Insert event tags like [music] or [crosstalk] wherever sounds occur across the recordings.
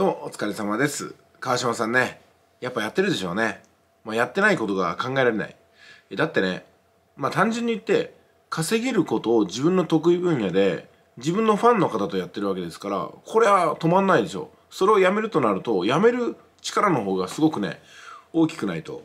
どうもお疲れ様です川島さんねやっぱやってるでしょうね、まあ、やってないことが考えられないだってねまあ単純に言って稼げることを自分の得意分野で自分のファンの方とやってるわけですからこれは止まんないでしょそれをやめるとなるとやめる力の方がすごくね大きくないと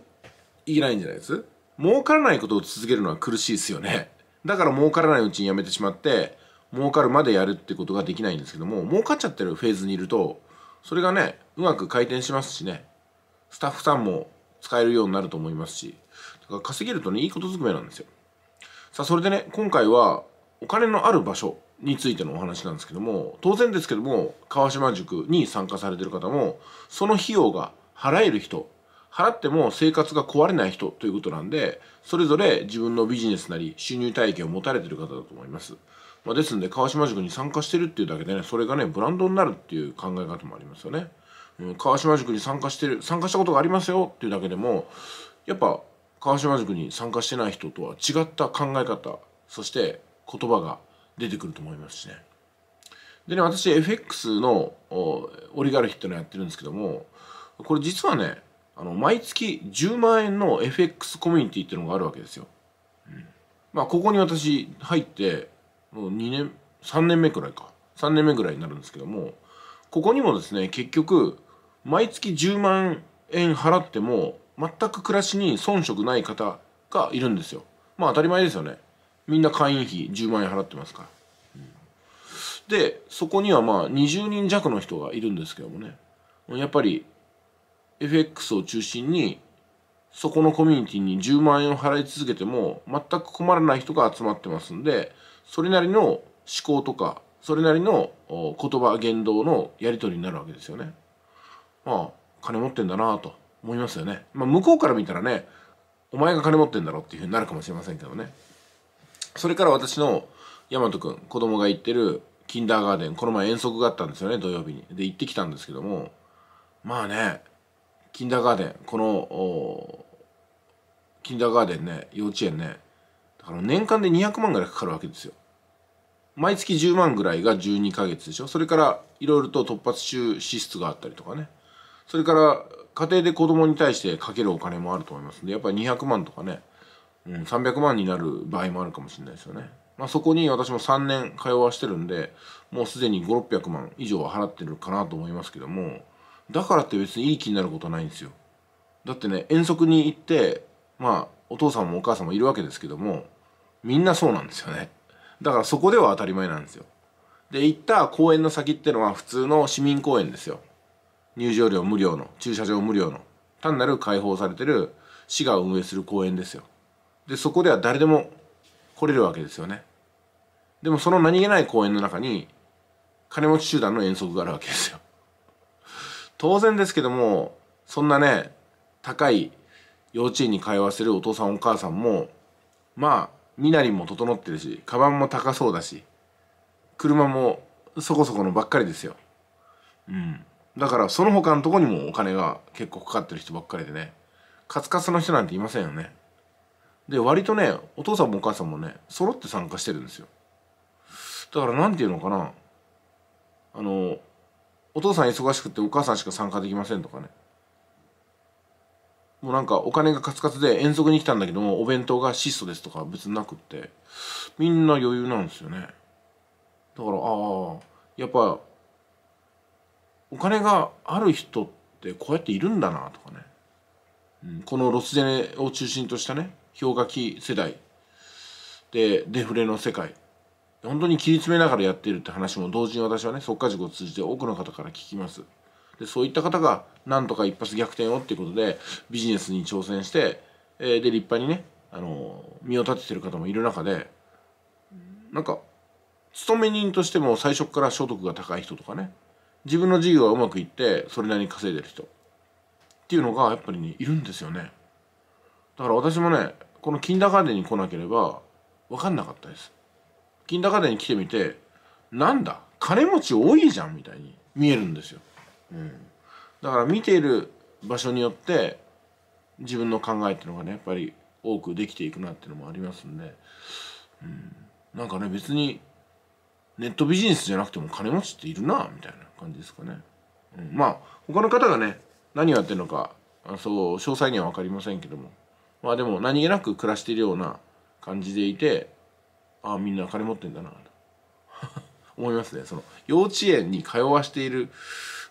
いけないんじゃないです儲からないことを続けるのは苦しいですよねだから儲からないうちにやめてしまって儲かるまでやるってことができないんですけども儲かっちゃってるフェーズにいるとそれがねうまく回転しますしねスタッフさんも使えるようになると思いますしだから稼げるとねいいことずくめなんですよさあそれでね今回はお金のある場所についてのお話なんですけども当然ですけども川島塾に参加されてる方もその費用が払える人払っても生活が壊れない人ということなんで、それぞれ自分のビジネスなり収入体系を持たれてる方だと思います。まあ、ですんで、川島塾に参加してるっていうだけでね、それがね、ブランドになるっていう考え方もありますよね。うん、川島塾に参加してる、参加したことがありますよっていうだけでも、やっぱ川島塾に参加してない人とは違った考え方、そして言葉が出てくると思いますしね。でね、私 FX のオリガルヒっていうのをやってるんですけども、これ実はね、あの毎月10万円の FX コミュニティっていうのがあるわけですよ。うん、まあここに私入ってもう2年3年目くらいか3年目ぐらいになるんですけどもここにもですね結局毎月10万円払っても全く暮らしに遜色ない方がいるんですよ。まあ当たり前ですよね。みんな会員費10万円払ってますから。うん、でそこにはまあ20人弱の人がいるんですけどもねやっぱり FX を中心にそこのコミュニティに10万円を払い続けても全く困らない人が集まってますんでそれなりの思考とかそれなりの言葉言動のやり取りになるわけですよね。まあ金持ってんだなと思いますよね。まあ、向こうから見たらねお前が金持ってんだろっていうふうになるかもしれませんけどね。それから私の大和くん子供が行ってるキンダーガーデンこの前遠足があったんですよね土曜日に。で行ってきたんですけどもまあねキンダーガーデンこのキンダーガーデンね幼稚園ねだから年間で200万ぐらいかかるわけですよ毎月10万ぐらいが12ヶ月でしょそれからいろいろと突発中支出があったりとかねそれから家庭で子供に対してかけるお金もあると思いますんでやっぱり200万とかね、うん、300万になる場合もあるかもしれないですよねまあ、そこに私も3年通わしてるんで、もうすでに5、600万以上は払ってるかなと思いますけども、だからって別にいい気になることはないんですよだってね遠足に行ってまあお父さんもお母さんもいるわけですけどもみんなそうなんですよねだからそこでは当たり前なんですよで行った公園の先ってのは普通の市民公園ですよ入場料無料の駐車場無料の単なる開放されてる市が運営する公園ですよでそこでは誰でも来れるわけですよねでもその何気ない公園の中に金持ち集団の遠足があるわけですよ当然ですけどもそんなね高い幼稚園に通わせるお父さんお母さんもまあ身なりも整ってるしカバンも高そうだし車もそこそこのばっかりですよ。うん、だからその他のとこにもお金が結構かかってる人ばっかりでねカツカツの人なんていませんよね。で割とねお父さんもお母さんもね揃って参加してるんですよ。だから何て言うのかなあのお父さん忙しくてお母さんしか参加できませんとかねもうなんかお金がカツカツで遠足に来たんだけどもお弁当が質素ですとか別になくってみんな余裕なんですよねだからああやっぱお金がある人ってこうやっているんだなとかね、うん、このロスジェネを中心としたね氷河期世代でデフレの世界本当に切り詰めながらやっているって話も同時に私はね即価塾を通じて多くの方から聞きますでそういった方がなんとか一発逆転をっていうことでビジネスに挑戦して、えー、で立派にねあの身を立ててる方もいる中でなんか勤め人としても最初から所得が高い人とかね自分の事業がうまくいってそれなりに稼いでる人っていうのがやっぱりねいるんですよねだから私もねこのキンダーガーデンに来なければ分かんなかったです金だかでに来てみてなんだ金持ち多いじゃんみたいに見えるんですよ、うん、だから見ている場所によって自分の考えっていうのがねやっぱり多くできていくなっていうのもありますんで、うん、なんかね別にネットビジネスじゃなくても金持ちっているなみたいな感じですかね、うん、まあ他の方がね何をやってるのかそう詳細には分かりませんけどもまあでも何気なく暮らしているような感じでいてああみんな金持ってんだなと [laughs] 思いますねその幼稚園に通わしている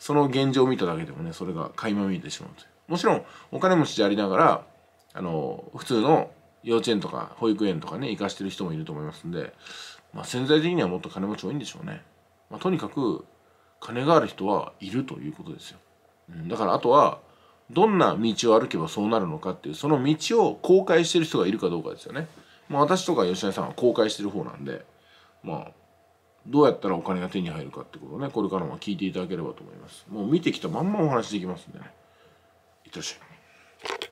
その現状を見ただけでもねそれが垣間見えてしまうとすよ。もちろんお金持ちでありながらあの普通の幼稚園とか保育園とかね行かしてる人もいると思いますんで、まあ、潜在的にはもっと金持ち多いんでしょうね、まあ、とにかく金がある人はいるということですよ、うん、だからあとはどんな道を歩けばそうなるのかっていうその道を公開してる人がいるかどうかですよねまあ、私とか吉田さんは公開してる方なんで、まあ、どうやったらお金が手に入るかってことをね、これからも聞いていただければと思います。もう見てきたまんまお話できますんでね。いってらっしゃい。